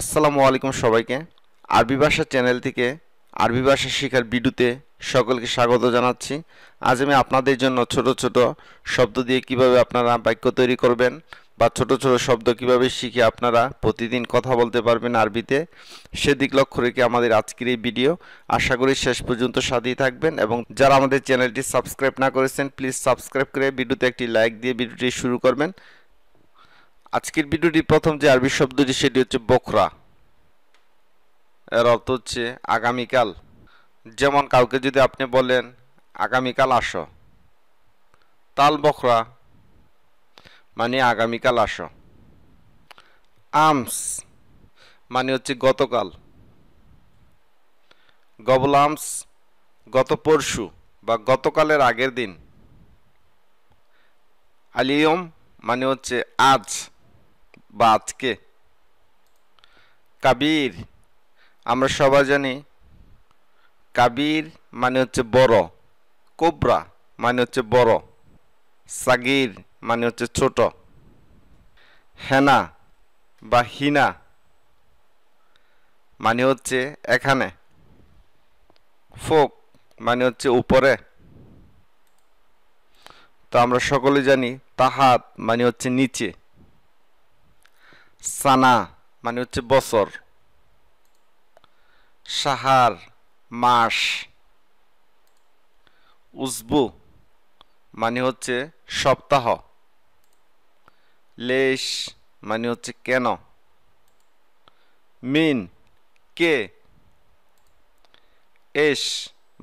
আসসালামু আলাইকুম সবাইকে আরবি ভাষা চ্যানেল থেকে আরবি ভাষা শেখার ভিডিওতে সকলকে স্বাগত জানাচ্ছি আজ আমি আপনাদের জন্য ছোট ছোট শব্দ দিয়ে কিভাবে আপনারা বাক্য তৈরি করবেন বা ছোট ছোট শব্দ কিভাবে শিখে আপনারা প্রতিদিন কথা বলতে পারবেন আরবিতে সেদিক লক্ষ্য রেখে আমাদের আজকের এই ভিডিও আশা করি শেষ পর্যন্ত সাথেই থাকবেন এবং যারা আমাদের চ্যানেলটি সাবস্ক্রাইব না করেছেন প্লিজ সাবস্ক্রাইব করে ভিডিওতে একটি লাইক দিয়ে ভিডিওটি শুরু করবেন আজকের ভিডিওটি প্রথম যে আরবি শব্দটি সেটি হচ্ছে বকরা এর অর্থ হচ্ছে আগামীকাল যেমন কাউকে যদি আপনি বলেন আগামীকাল আসো তাল বকরা মানে আগামীকাল আসো আমস মানে হচ্ছে গতকাল গবল আমস গত পরশু বা গতকালের আগের দিন আলিয়ম মানে হচ্ছে আজ বা আজকে কাবির আমরা সবাই জানি কাবির মানে হচ্ছে বড় কোবরা মানে হচ্ছে বড় সাগির মানে হচ্ছে ছোট হেনা বা হিনা মানে হচ্ছে এখানে ফোক মানে হচ্ছে উপরে তো আমরা সকলে জানি তাহাত মানে হচ্ছে নিচে সানা মানে হচ্ছে বছর সাহার মাস উজবু মানে হচ্ছে সপ্তাহ লেশ মানে হচ্ছে কেন মিন কে এস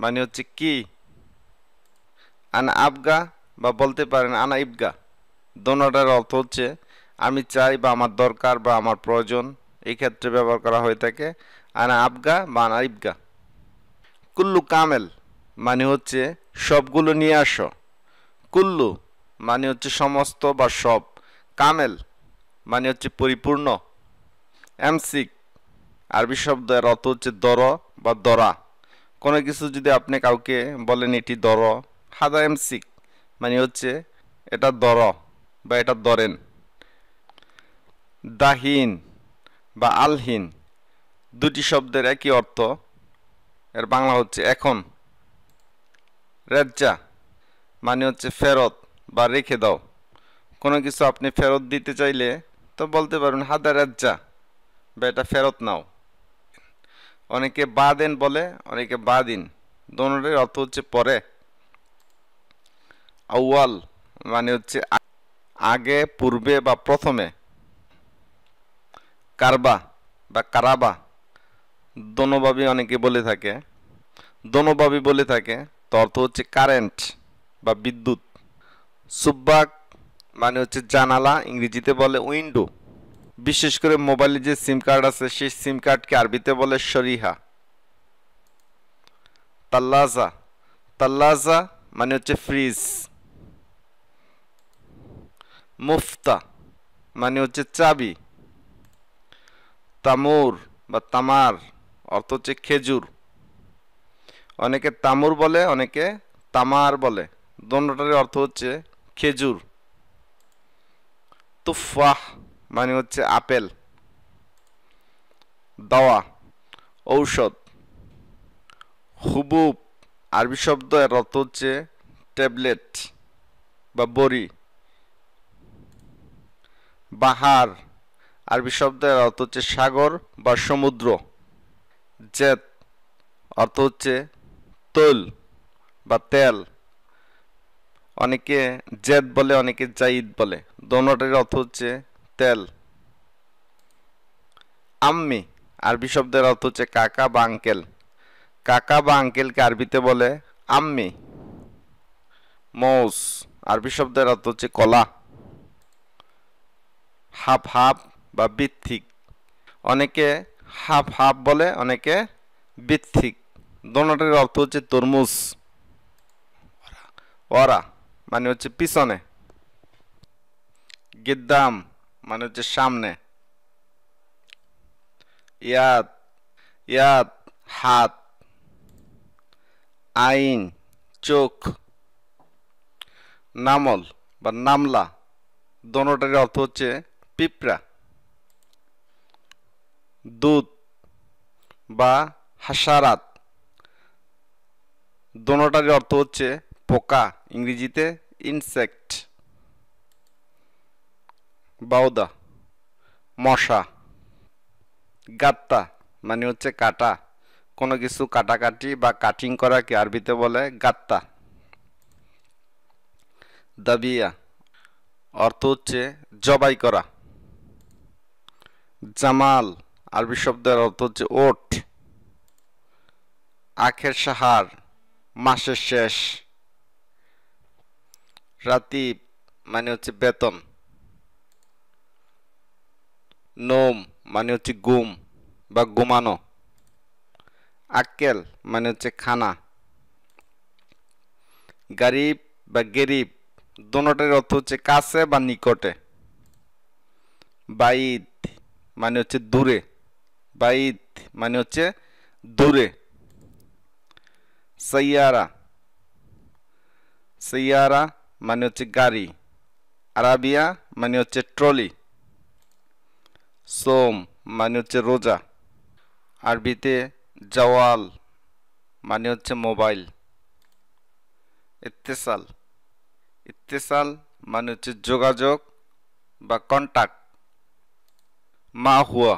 মানে হচ্ছে কি আনা আবগা বা বলতে পারেন আনা ইবগা দোনোটার অর্থ হচ্ছে আমি চাই বা আমার দরকার বা আমার প্রয়োজন এই ক্ষেত্রে ব্যবহার করা হয়ে থাকে আনা আবগা বা আনা ইবগা কুল্লু কামেল মানে হচ্ছে সবগুলো নিয়ে আসো কুল্লু মানে হচ্ছে সমস্ত বা সব কামেল মানে হচ্ছে পরিপূর্ণ এমসিক আরবি শব্দ এর অর্থ হচ্ছে দর বা দরা কোনো কিছু যদি আপনি কাউকে বলেন এটি দর হাদা এমসিক মানে হচ্ছে এটা দর বা এটা দরেন দাহিন বা আলহীন দুটি শব্দের একই অর্থ এর বাংলা হচ্ছে এখন রেজ্জা মানে হচ্ছে ফেরত বা রেখে দাও কোনো কিছু আপনি ফেরত দিতে চাইলে তো বলতে পারবেন হাদা রেজ্জা বা এটা ফেরত নাও অনেকে বা দেন বলে অনেকে বা দিন দোনোটার অর্থ হচ্ছে পরে আউয়াল মানে হচ্ছে আগে পূর্বে বা প্রথমে কারবা বা কারাবা দোনোভাবে অনেকে বলে থাকে দোনোভাবে বলে থাকে তো অর্থ হচ্ছে কারেন্ট বা বিদ্যুৎ সুব্বাক মানে হচ্ছে জানালা ইংরেজিতে বলে উইন্ডো বিশেষ করে মোবাইলে যে সিম কার্ড আছে সেই সিম কার্ডকে আরবিতে বলে শরিহা তাল্লাজা তাল্লাজা মানে হচ্ছে ফ্রিজ মুফতা মানে হচ্ছে চাবি তামুর বা তামার অর্থ হচ্ছে খেজুর অনেকে তামুর বলে অনেকে তামার বলে দণ্ডটারের অর্থ হচ্ছে খেজুর তুফাহ মানে হচ্ছে আপেল দাওয়া ঔষধ হুবুব আরবি শব্দ এর অর্থ হচ্ছে ট্যাবলেট বা বড়ি বাহার আরবি শব্দের অর্থ হচ্ছে সাগর বা সমুদ্র জেত অর্থ হচ্ছে তৈল বা তেল অনেকে জেদ বলে অনেকে জাইদ বলে দোনোটির অর্থ হচ্ছে তেল আম্মি আরবি শব্দের অর্থ হচ্ছে কাকা বা আঙ্কেল কাকা বা আঙ্কেলকে আরবিতে বলে আম্মি মৌস আরবি শব্দের অর্থ হচ্ছে কলা হাফ হাফ বা বৃত্তিক অনেকে হাফ হাফ বলে অনেকে বৃত্তিক দোনোটার অর্থ হচ্ছে তরমুজ ওরা মানে হচ্ছে পিছনে গিদ্দাম মানে হচ্ছে সামনে ইয়াদ ইয়াদ হাত আইন চোখ নামল বা নামলা দোনোটার অর্থ হচ্ছে পিঁপড়া দুধ বা হাসারাত দোনোটারই অর্থ হচ্ছে পোকা ইংরেজিতে ইনসেক্ট বাউদা মশা গাত্তা মানে হচ্ছে কাটা কোনো কিছু কাটাকাটি বা কাটিং করাকে আরবিতে বলে গাত্তা দাবিয়া অর্থ হচ্ছে জবাই করা জামাল আরবি শব্দের অর্থ হচ্ছে ওট আখের সাহার মাসের শেষ রাতি মানে হচ্ছে বেতন নোম মানে হচ্ছে গুম বা গুমানো আক্কেল মানে হচ্ছে খানা গারিব বা গেরিব দোনোটার অর্থ হচ্ছে কাছে বা নিকটে বাইদ মানে হচ্ছে দূরে বাইত মানে হচ্ছে দূরে সৈয়ারা সৈয়ারা মানে হচ্ছে গাড়ি আরাবিয়া মানে হচ্ছে ট্রলি সোম মানে হচ্ছে রোজা আরবিতে জওয়াল মানে হচ্ছে মোবাইল ইত্তেসাল ইত্তেসাল মানে হচ্ছে যোগাযোগ বা কন্ট্যাক্ট মা হুয়া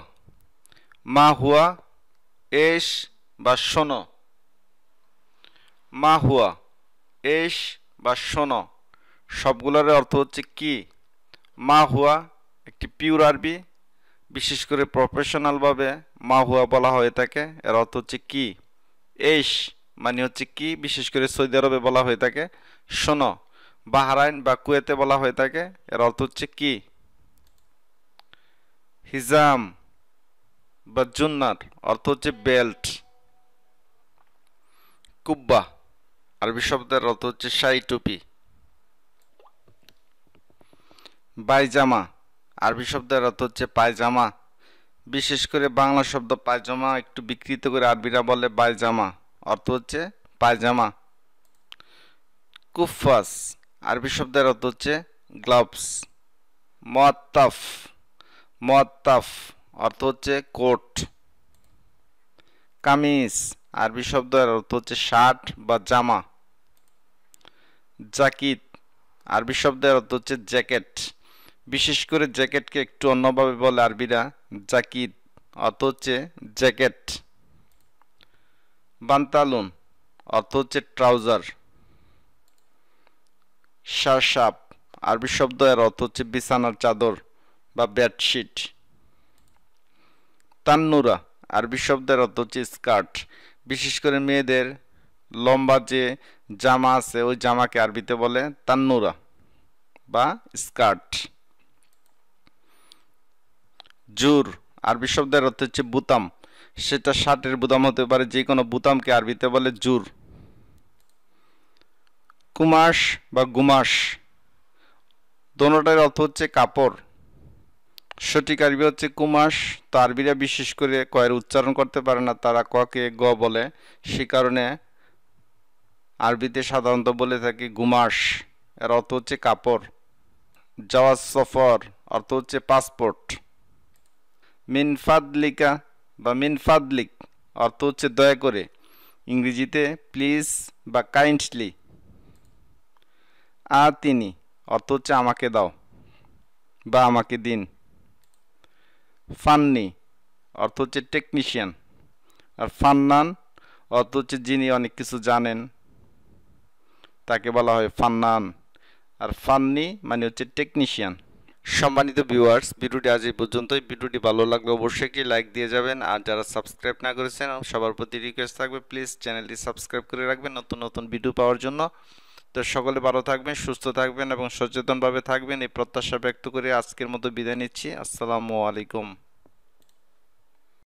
মা হুয়া এস বা শোন মা হুয়া এস বা শোন সবগুলোর অর্থ হচ্ছে কি মা হুয়া একটি পিওর আরবি বিশেষ করে প্রফেশনালভাবে মা হুয়া বলা হয়ে থাকে এর অর্থ হচ্ছে কি এস মানে হচ্ছে কি বিশেষ করে সৌদি আরবে বলা হয়ে থাকে শোনো বাহরাইন বা কুয়েতে বলা হয়ে থাকে এর অর্থ হচ্ছে কি হিজাম বা জুন্নার অর্থ হচ্ছে বেল্ট কুব্বা আরবি শব্দের অর্থ হচ্ছে শাই টুপি পায়জামা আরবি শব্দের অর্থ হচ্ছে পায়জামা বিশেষ করে বাংলা শব্দ পায়জামা একটু বিকৃত করে আরবিরা বলে পায়জামা অর্থ হচ্ছে পায়জামা কুফাস আরবি শব্দের অর্থ হচ্ছে গ্লাভস মোয়াত্তাফ মোয়াত্তাফ অর্থ হচ্ছে কোট কামিজ আরবি শব্দ এর অর্থ হচ্ছে শার্ট বা জামা জাকিত আরবি শব্দের অর্থ হচ্ছে জ্যাকেট বিশেষ করে জ্যাকেটকে একটু অন্যভাবে বলে আরবিরা জাকিত অর্থ হচ্ছে জ্যাকেট বান্তালুন অর্থ হচ্ছে ট্রাউজার শারশাপ আরবি শব্দ এর অর্থ হচ্ছে বিছানার চাদর বা বেডশিট তান্নুরা আরবি শব্দের অর্থ হচ্ছে স্কার্ট বিশেষ করে মেয়েদের লম্বা যে জামা আছে ওই জামাকে আরবিতে বলে তান্নুরা বা স্কার্ট জুর আরবি শব্দের অর্থ হচ্ছে বুতাম সেটা শার্টের বুতাম হতে পারে যে কোনো বুতামকে আরবিতে বলে জুর কুমাস বা গুমাস দোনোটার অর্থ হচ্ছে কাপড় সঠিক আরবি হচ্ছে কুমাস তো আরবিরা বিশেষ করে কয়ের উচ্চারণ করতে পারে না তারা ককে গ বলে সে কারণে আরবিতে সাধারণত বলে থাকে গুমাস এর অর্থ হচ্ছে কাপড় জওয়াজ সফর অর্থ হচ্ছে পাসপোর্ট মিনফাদলিকা বা মিনফাদলিক অর্থ হচ্ছে দয়া করে ইংরেজিতে প্লিজ বা কাইন্ডলি আ তিনি অর্থ হচ্ছে আমাকে দাও বা আমাকে দিন ফান্নি অর্থ হচ্ছে টেকনিশিয়ান আর ফান্নান অর্থ হচ্ছে যিনি অনেক কিছু জানেন তাকে বলা হয় ফান্নান আর ফান্নি মানে হচ্ছে টেকনিশিয়ান সম্মানিত ভিউয়ার্স ভিডিওটি আজ এই পর্যন্তই ভিডিওটি ভালো লাগলে অবশ্যই একটি লাইক দিয়ে যাবেন আর যারা সাবস্ক্রাইব না করেছেন সবার প্রতি রিকোয়েস্ট থাকবে প্লিজ চ্যানেলটি সাবস্ক্রাইব করে রাখবেন নতুন নতুন ভিডিও পাওয়ার জন্য তো সকলে ভালো থাকবেন সুস্থ থাকবেন এবং সচেতনভাবে থাকবেন এই প্রত্যাশা ব্যক্ত করে আজকের মতো বিদায় নিচ্ছি আসসালামু আলাইকুম